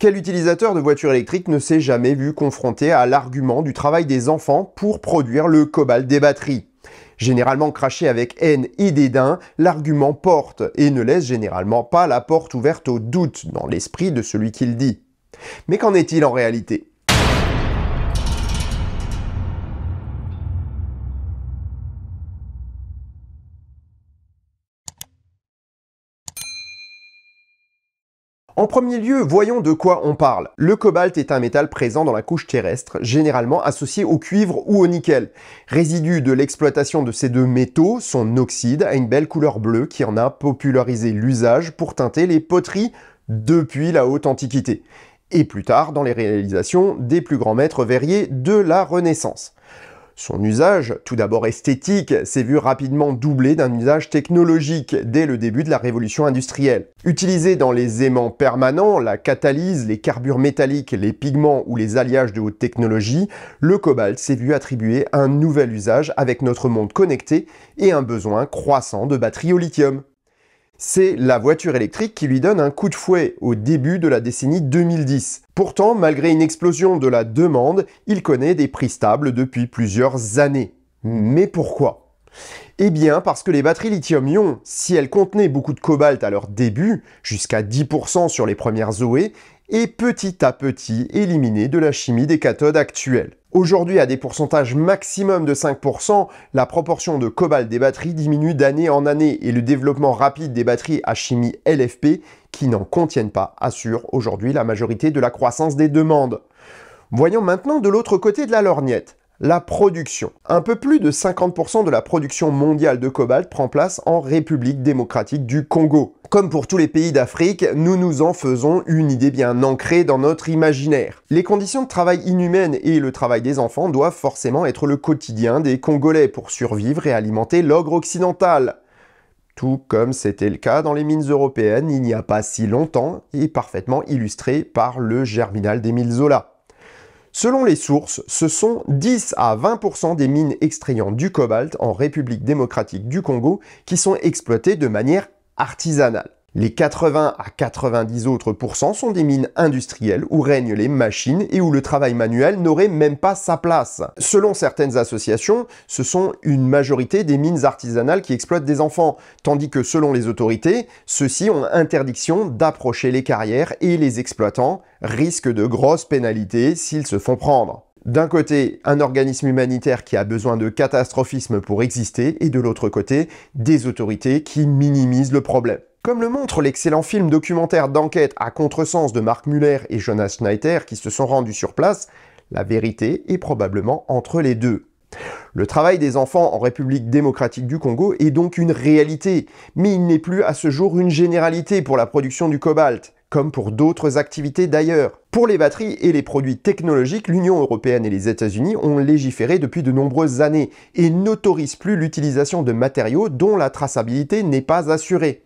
Quel utilisateur de voiture électrique ne s'est jamais vu confronté à l'argument du travail des enfants pour produire le cobalt des batteries Généralement craché avec haine et dédain, l'argument porte et ne laisse généralement pas la porte ouverte au doute dans l'esprit de celui qui le dit. Mais qu'en est-il en réalité En premier lieu, voyons de quoi on parle. Le cobalt est un métal présent dans la couche terrestre, généralement associé au cuivre ou au nickel. Résidu de l'exploitation de ces deux métaux, son oxyde a une belle couleur bleue qui en a popularisé l'usage pour teinter les poteries depuis la haute antiquité, et plus tard dans les réalisations des plus grands maîtres verriers de la Renaissance. Son usage, tout d'abord esthétique, s'est vu rapidement doublé d'un usage technologique dès le début de la révolution industrielle. Utilisé dans les aimants permanents, la catalyse, les carbures métalliques, les pigments ou les alliages de haute technologie, le cobalt s'est vu attribuer un nouvel usage avec notre monde connecté et un besoin croissant de batteries au lithium c'est la voiture électrique qui lui donne un coup de fouet au début de la décennie 2010. Pourtant, malgré une explosion de la demande, il connaît des prix stables depuis plusieurs années. Mais pourquoi eh bien parce que les batteries lithium-ion, si elles contenaient beaucoup de cobalt à leur début, jusqu'à 10% sur les premières Zoé, e, est petit à petit éliminée de la chimie des cathodes actuelles. Aujourd'hui, à des pourcentages maximum de 5%, la proportion de cobalt des batteries diminue d'année en année et le développement rapide des batteries à chimie LFP, qui n'en contiennent pas, assure aujourd'hui la majorité de la croissance des demandes. Voyons maintenant de l'autre côté de la lorgnette la production. Un peu plus de 50% de la production mondiale de cobalt prend place en République démocratique du Congo. Comme pour tous les pays d'Afrique, nous nous en faisons une idée bien ancrée dans notre imaginaire. Les conditions de travail inhumaines et le travail des enfants doivent forcément être le quotidien des Congolais pour survivre et alimenter l'ogre occidental. Tout comme c'était le cas dans les mines européennes il n'y a pas si longtemps et parfaitement illustré par le germinal d'Émile Zola. Selon les sources, ce sont 10 à 20% des mines extrayant du cobalt en République démocratique du Congo qui sont exploitées de manière artisanale. Les 80 à 90 autres pourcents sont des mines industrielles où règnent les machines et où le travail manuel n'aurait même pas sa place. Selon certaines associations, ce sont une majorité des mines artisanales qui exploitent des enfants, tandis que selon les autorités, ceux-ci ont interdiction d'approcher les carrières et les exploitants risquent de grosses pénalités s'ils se font prendre. D'un côté, un organisme humanitaire qui a besoin de catastrophisme pour exister, et de l'autre côté, des autorités qui minimisent le problème. Comme le montre l'excellent film documentaire d'enquête à contresens de Mark Muller et Jonas Schneider qui se sont rendus sur place, la vérité est probablement entre les deux. Le travail des enfants en République démocratique du Congo est donc une réalité, mais il n'est plus à ce jour une généralité pour la production du cobalt, comme pour d'autres activités d'ailleurs. Pour les batteries et les produits technologiques, l'Union européenne et les États-Unis ont légiféré depuis de nombreuses années et n'autorisent plus l'utilisation de matériaux dont la traçabilité n'est pas assurée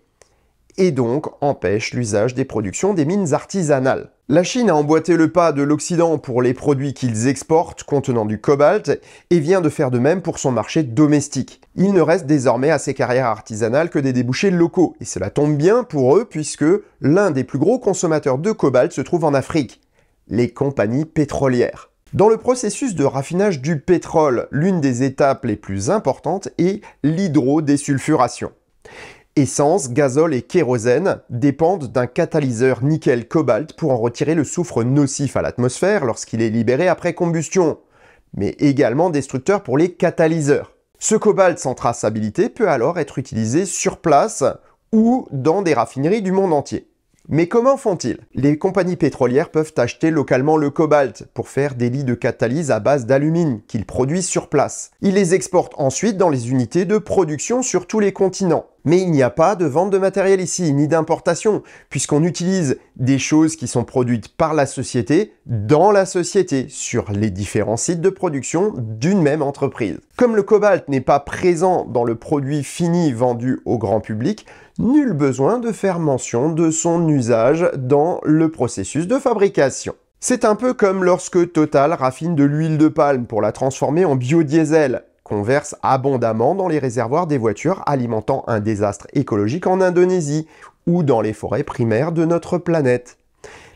et donc empêche l'usage des productions des mines artisanales. La Chine a emboîté le pas de l'Occident pour les produits qu'ils exportent contenant du cobalt et vient de faire de même pour son marché domestique. Il ne reste désormais à ses carrières artisanales que des débouchés locaux, et cela tombe bien pour eux puisque l'un des plus gros consommateurs de cobalt se trouve en Afrique, les compagnies pétrolières. Dans le processus de raffinage du pétrole, l'une des étapes les plus importantes est l'hydrodésulfuration. Essence, gazole et kérosène dépendent d'un catalyseur nickel-cobalt pour en retirer le soufre nocif à l'atmosphère lorsqu'il est libéré après combustion, mais également destructeur pour les catalyseurs. Ce cobalt sans traçabilité peut alors être utilisé sur place ou dans des raffineries du monde entier. Mais comment font-ils Les compagnies pétrolières peuvent acheter localement le cobalt pour faire des lits de catalyse à base d'alumine qu'ils produisent sur place. Ils les exportent ensuite dans les unités de production sur tous les continents. Mais il n'y a pas de vente de matériel ici, ni d'importation, puisqu'on utilise des choses qui sont produites par la société, dans la société, sur les différents sites de production d'une même entreprise. Comme le cobalt n'est pas présent dans le produit fini vendu au grand public, nul besoin de faire mention de son usage dans le processus de fabrication. C'est un peu comme lorsque Total raffine de l'huile de palme pour la transformer en biodiesel on verse abondamment dans les réservoirs des voitures, alimentant un désastre écologique en Indonésie ou dans les forêts primaires de notre planète.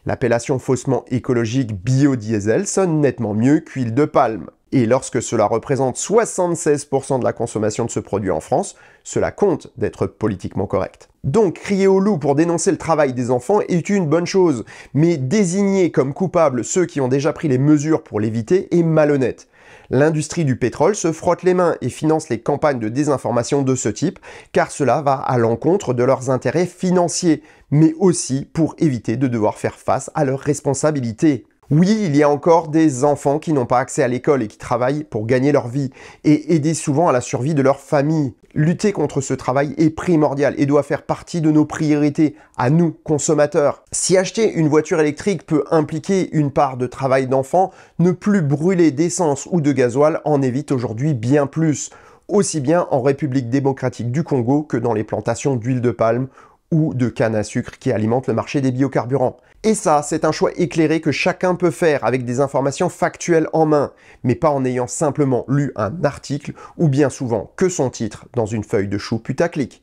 L'appellation faussement écologique biodiesel sonne nettement mieux qu'huile de palme. Et lorsque cela représente 76% de la consommation de ce produit en France, cela compte d'être politiquement correct. Donc crier au loup pour dénoncer le travail des enfants est une bonne chose, mais désigner comme coupables ceux qui ont déjà pris les mesures pour l'éviter est malhonnête. L'industrie du pétrole se frotte les mains et finance les campagnes de désinformation de ce type, car cela va à l'encontre de leurs intérêts financiers, mais aussi pour éviter de devoir faire face à leurs responsabilités. Oui, il y a encore des enfants qui n'ont pas accès à l'école et qui travaillent pour gagner leur vie et aider souvent à la survie de leur famille. Lutter contre ce travail est primordial et doit faire partie de nos priorités à nous, consommateurs. Si acheter une voiture électrique peut impliquer une part de travail d'enfant, ne plus brûler d'essence ou de gasoil en évite aujourd'hui bien plus aussi bien en République démocratique du Congo que dans les plantations d'huile de palme ou de canne à sucre qui alimente le marché des biocarburants. Et ça, c'est un choix éclairé que chacun peut faire avec des informations factuelles en main, mais pas en ayant simplement lu un article ou bien souvent que son titre dans une feuille de chou putaclic.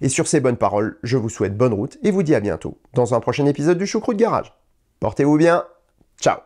Et sur ces bonnes paroles, je vous souhaite bonne route et vous dis à bientôt dans un prochain épisode du Choucroute Garage. Portez-vous bien, ciao